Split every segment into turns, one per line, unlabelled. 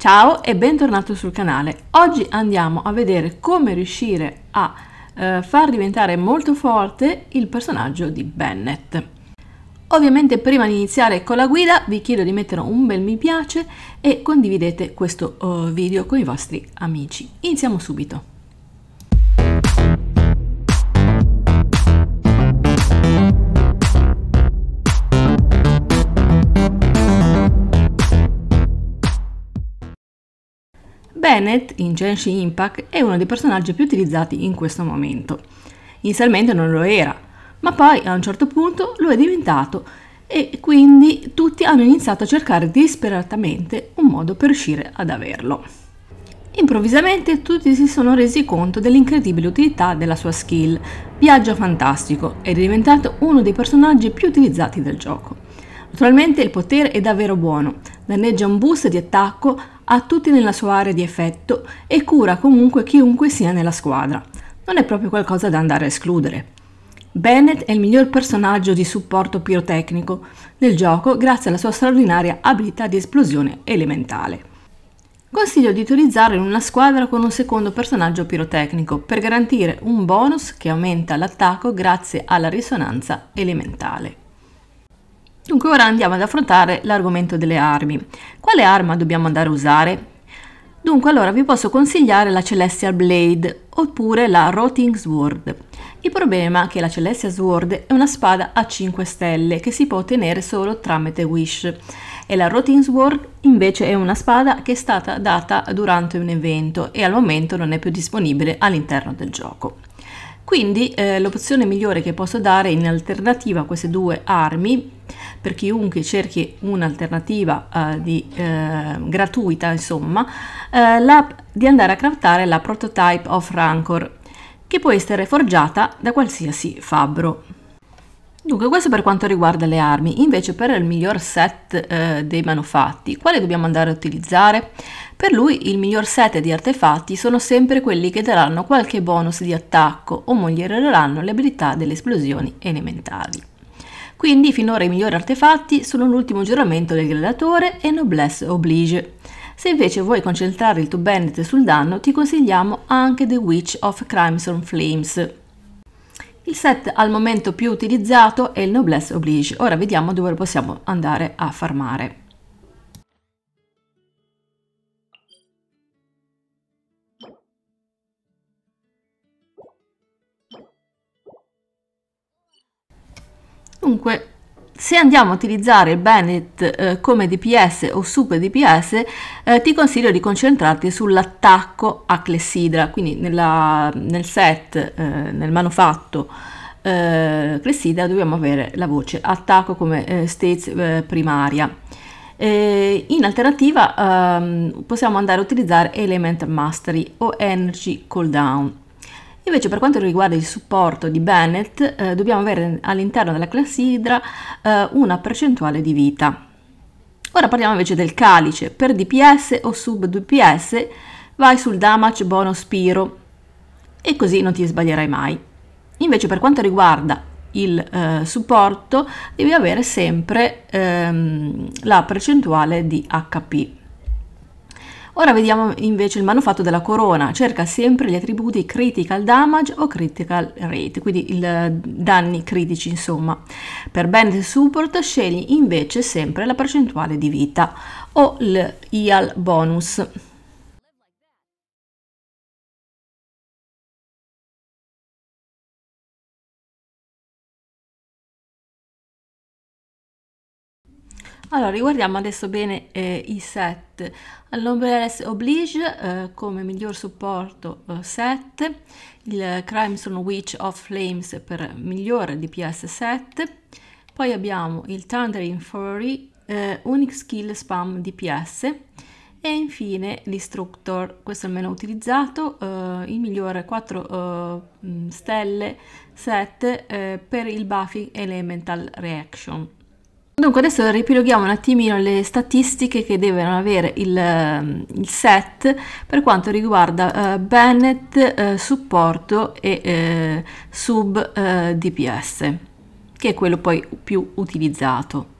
Ciao e bentornato sul canale. Oggi andiamo a vedere come riuscire a eh, far diventare molto forte il personaggio di Bennett. Ovviamente prima di iniziare con la guida vi chiedo di mettere un bel mi piace e condividete questo uh, video con i vostri amici. Iniziamo subito. Bennett in Genshin Impact è uno dei personaggi più utilizzati in questo momento. Inizialmente non lo era, ma poi a un certo punto lo è diventato e quindi tutti hanno iniziato a cercare disperatamente un modo per riuscire ad averlo. Improvvisamente tutti si sono resi conto dell'incredibile utilità della sua skill, viaggio fantastico, ed è diventato uno dei personaggi più utilizzati del gioco. Naturalmente il potere è davvero buono, danneggia un boost di attacco ha tutti nella sua area di effetto e cura comunque chiunque sia nella squadra. Non è proprio qualcosa da andare a escludere. Bennett è il miglior personaggio di supporto pirotecnico nel gioco grazie alla sua straordinaria abilità di esplosione elementale. Consiglio di utilizzarlo in una squadra con un secondo personaggio pirotecnico per garantire un bonus che aumenta l'attacco grazie alla risonanza elementale. Dunque ora andiamo ad affrontare l'argomento delle armi. Quale arma dobbiamo andare a usare? Dunque allora vi posso consigliare la Celestial Blade oppure la Rotting Sword. Il problema è che la Celestial Sword è una spada a 5 stelle che si può ottenere solo tramite Wish e la Rotting Sword invece è una spada che è stata data durante un evento e al momento non è più disponibile all'interno del gioco. Quindi eh, l'opzione migliore che posso dare in alternativa a queste due armi, per chiunque cerchi un'alternativa eh, di, eh, gratuita, insomma, eh, la, di andare a craftare la Prototype of Rancor, che può essere forgiata da qualsiasi fabbro. Dunque, questo per quanto riguarda le armi, invece per il miglior set eh, dei manufatti, quale dobbiamo andare a utilizzare? Per lui il miglior set di artefatti sono sempre quelli che daranno qualche bonus di attacco o miglioreranno le abilità delle esplosioni elementali. Quindi finora i migliori artefatti sono l'ultimo giuramento del gladiatore e Noblesse Oblige. Se invece vuoi concentrare il tuo bandit sul danno, ti consigliamo anche The Witch of Crimson Flames, il set al momento più utilizzato è il Noblesse Oblige. Ora vediamo dove possiamo andare a farmare. Dunque se andiamo a utilizzare Bennett eh, come DPS o super DPS, eh, ti consiglio di concentrarti sull'attacco a Clessidra, quindi nella, nel set, eh, nel manufatto eh, Clessidra dobbiamo avere la voce attacco come eh, stage eh, primaria. E eh, in alternativa ehm, possiamo andare a utilizzare Element Mastery o Energy Cooldown. Invece per quanto riguarda il supporto di Bennett, eh, dobbiamo avere all'interno della classidra eh, una percentuale di vita. Ora parliamo invece del calice. Per DPS o sub DPS vai sul damage bono spiro e così non ti sbaglierai mai. Invece per quanto riguarda il eh, supporto devi avere sempre ehm, la percentuale di HP. Ora vediamo invece il manufatto della corona, cerca sempre gli attributi critical damage o critical rate, quindi il, eh, danni critici insomma. Per band support scegli invece sempre la percentuale di vita o l'IAL bonus. Allora, riguardiamo adesso bene eh, i set. All'Ombrellas Oblige eh, come miglior supporto eh, set, il Crimson Witch of Flames per migliore DPS set, poi abbiamo il Thundering Fury, eh, Unix Kill Spam DPS e infine l'Instructor, questo è il meno utilizzato, eh, il migliore 4 eh, stelle set eh, per il Buffing Elemental Reaction. Dunque adesso riepiloghiamo un attimino le statistiche che devono avere il, ehm, il set per quanto riguarda eh, Bennett, eh, supporto e eh, sub eh, DPS, che è quello poi più utilizzato.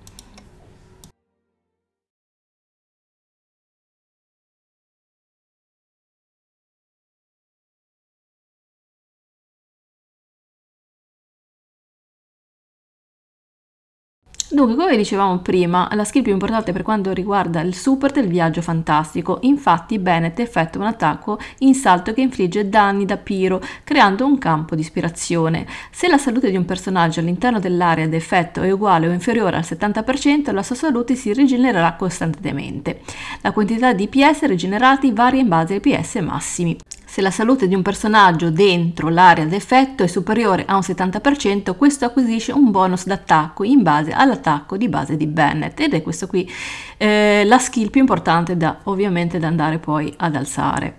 Dunque, come dicevamo prima, la skill più importante per quanto riguarda il super del viaggio fantastico. Infatti, Bennett effettua un attacco in salto che infligge danni da piro, creando un campo di ispirazione. Se la salute di un personaggio all'interno dell'area d'effetto è uguale o inferiore al 70%, la sua salute si rigenererà costantemente. La quantità di PS rigenerati varia in base ai PS massimi. Se la salute di un personaggio dentro l'area d'effetto è superiore a un 70%, questo acquisisce un bonus d'attacco in base all'attacco di base di Bennett ed è questa qui eh, la skill più importante da ovviamente da andare poi ad alzare.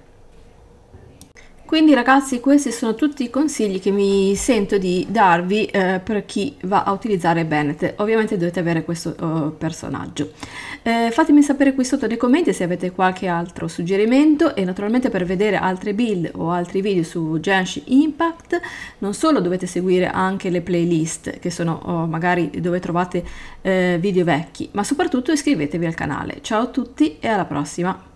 Quindi ragazzi questi sono tutti i consigli che mi sento di darvi eh, per chi va a utilizzare Bennett. Ovviamente dovete avere questo eh, personaggio. Eh, fatemi sapere qui sotto nei commenti se avete qualche altro suggerimento e naturalmente per vedere altre build o altri video su Genshin Impact non solo dovete seguire anche le playlist che sono oh, magari dove trovate eh, video vecchi ma soprattutto iscrivetevi al canale. Ciao a tutti e alla prossima!